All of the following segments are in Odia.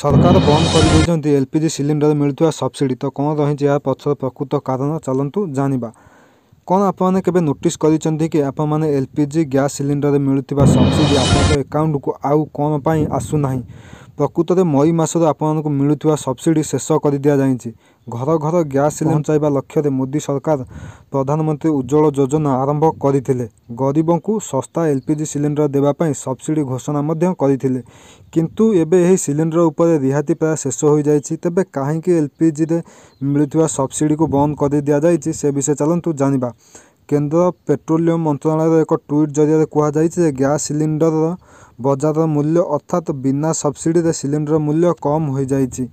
ସରକାର ବନ୍ଦ କରିଦେଇଛନ୍ତି ଏଲ୍ପିଜି ସିଲିଣ୍ଡର ମିଳୁଥିବା ସବସିଡ଼ି ତ କ'ଣ ରହିଛି ଏହା ପଛର ପ୍ରକୃତ କାରଣ ଚାଲନ୍ତୁ ଜାଣିବା କ'ଣ ଆପଣମାନେ କେବେ ନୋଟିସ୍ କରିଛନ୍ତି କି ଆପଣମାନେ ଏଲ୍ ପି ଜି ଗ୍ୟାସ୍ ସିଲିଣ୍ଡରରେ ମିଳୁଥିବା ସବସିଡ଼ି ଆପଣଙ୍କ ଆକାଉଣ୍ଟକୁ ଆଉ କ'ଣ ପାଇଁ ଆସୁନାହିଁ ପ୍ରକୃତରେ ମଇ ମାସରେ ଆପଣଙ୍କୁ ମିଳୁଥିବା ସବସିଡ଼ି ଶେଷ କରି ଦିଆଯାଇଛି ଘର ଘର ଗ୍ୟାସ ପହଞ୍ଚାଇବା ଲକ୍ଷ୍ୟରେ ମୋଦି ସରକାର ପ୍ରଧାନମନ୍ତ୍ରୀ ଉଜ୍ଜଳ ଯୋଜନା ଆରମ୍ଭ କରିଥିଲେ ଗରିବଙ୍କୁ ଶସ୍ତା ଏଲ୍ ପି ଜି ସିଲିଣ୍ଡର ଦେବା ପାଇଁ ସବସିଡ଼ି ଘୋଷଣା ମଧ୍ୟ କରିଥିଲେ କିନ୍ତୁ ଏବେ ଏହି ସିଲିଣ୍ଡର ଉପରେ ରିହାତି ପ୍ରାୟ ଶେଷ ହୋଇଯାଇଛି ତେବେ କାହିଁକି ଏଲ୍ପିଜିରେ ମିଳୁଥିବା ସବସିଡ଼ିକୁ ବନ୍ଦ କରି ଦିଆଯାଇଛି ସେ ବିଷୟ ଚାଲନ୍ତୁ ଜାଣିବା କେନ୍ଦ୍ର ପେଟ୍ରୋଲିୟମ ମନ୍ତ୍ରଣାଳୟର ଏକ ଟ୍ୱିଟ୍ ଜରିଆରେ କୁହାଯାଇଛି ଯେ ଗ୍ୟାସ୍ ସିଲିଣ୍ଡରର ବଜାର ମୂଲ୍ୟ ଅର୍ଥାତ୍ ବିନା ସବ୍ସିଡ଼ିରେ ସିଲିଣ୍ଡର ମୂଲ୍ୟ କମ୍ ହୋଇଯାଇଛି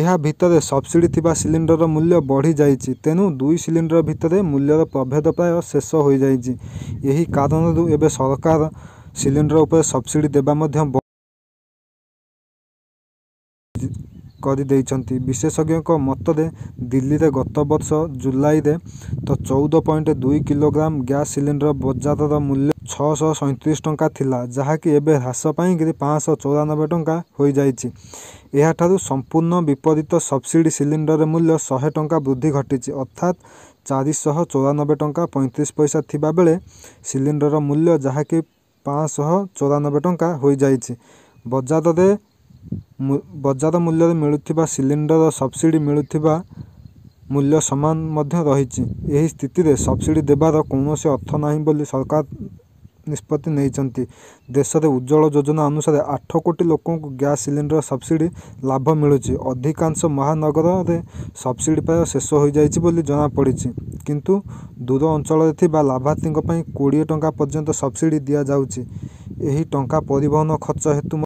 ଏହା ଭିତରେ ସବ୍ସିଡ଼ି ଥିବା ସିଲିଣ୍ଡରର ମୂଲ୍ୟ ବଢ଼ିଯାଇଛି ତେଣୁ ଦୁଇ ସିଲିଣ୍ଡର ଭିତରେ ମୂଲ୍ୟର ପ୍ରଭେଦ ପ୍ରାୟ ଶେଷ ହୋଇଯାଇଛି ଏହି କାରଣରୁ ଏବେ ସରକାର ସିଲିଣ୍ଡର ଉପରେ ସବସିଡ଼ି ଦେବା ମଧ୍ୟ କରିଦେଇଛନ୍ତି ବିଶେଷଜ୍ଞଙ୍କ ମତରେ ଦିଲ୍ଲୀରେ ଗତ ବର୍ଷ ଜୁଲାଇରେ ତ ଚଉଦ ପଏଣ୍ଟ ଦୁଇ କିଲୋଗ୍ରାମ ଗ୍ୟାସ୍ ସିଲିଣ୍ଡର ବଜାରର ମୂଲ୍ୟ ଛଅଶହ ସଇଁତିରିଶ ଟଙ୍କା ଥିଲା ଯାହାକି ଏବେ ହ୍ରାସ ପାଇଁକିରି ପାଞ୍ଚଶହ ଚଉରାନବେ ଟଙ୍କା ହୋଇଯାଇଛି ଏହାଠାରୁ ସମ୍ପୂର୍ଣ୍ଣ ବିପରୀତ ସବସିଡ଼ି ସିଲିଣ୍ଡର ମୂଲ୍ୟ ଶହେ ଟଙ୍କା ବୃଦ୍ଧି ଘଟିଛି ଅର୍ଥାତ୍ ଚାରିଶହ ଚଉରାନବେ ଟଙ୍କା ପଇଁତିରିଶ ପଇସା ଥିବାବେଳେ ସିଲିଣ୍ଡରର ମୂଲ୍ୟ ଯାହାକି ପାଞ୍ଚଶହ ଚଉରାନବେ ଟଙ୍କା ହୋଇଯାଇଛି ବଜାରରେ ବଜାର ମୂଲ୍ୟରେ ମିଳୁଥିବା ସିଲିଣ୍ଡର୍ ସବସିଡ଼ି ମିଳୁଥିବା ମୂଲ୍ୟ ସମାନ ମଧ୍ୟ ରହିଛି ଏହି ସ୍ଥିତିରେ ସବସିଡ଼ି ଦେବାର କୌଣସି ଅର୍ଥ ନାହିଁ ବୋଲି ସରକାର ନିଷ୍ପତ୍ତି ନେଇଛନ୍ତି ଦେଶରେ ଉଜ୍ଜଳ ଯୋଜନା ଅନୁସାରେ ଆଠ କୋଟି ଲୋକଙ୍କୁ ଗ୍ୟାସ୍ ସିଲିଣ୍ଡର ସବସିଡ଼ି ଲାଭ ମିଳୁଛି ଅଧିକାଂଶ ମହାନଗରରେ ସବସିଡ଼ି ପ୍ରାୟ ଶେଷ ହୋଇଯାଇଛି ବୋଲି ଜଣାପଡ଼ିଛି କିନ୍ତୁ ଦୂର ଅଞ୍ଚଳରେ ଥିବା ଲାଭାର୍ଥୀଙ୍କ ପାଇଁ କୋଡ଼ିଏ ଟଙ୍କା ପର୍ଯ୍ୟନ୍ତ ସବସିଡ଼ି ଦିଆଯାଉଛି ଏହି ଟଙ୍କା ପରିବହନ ଖର୍ଚ୍ଚ ହେତୁ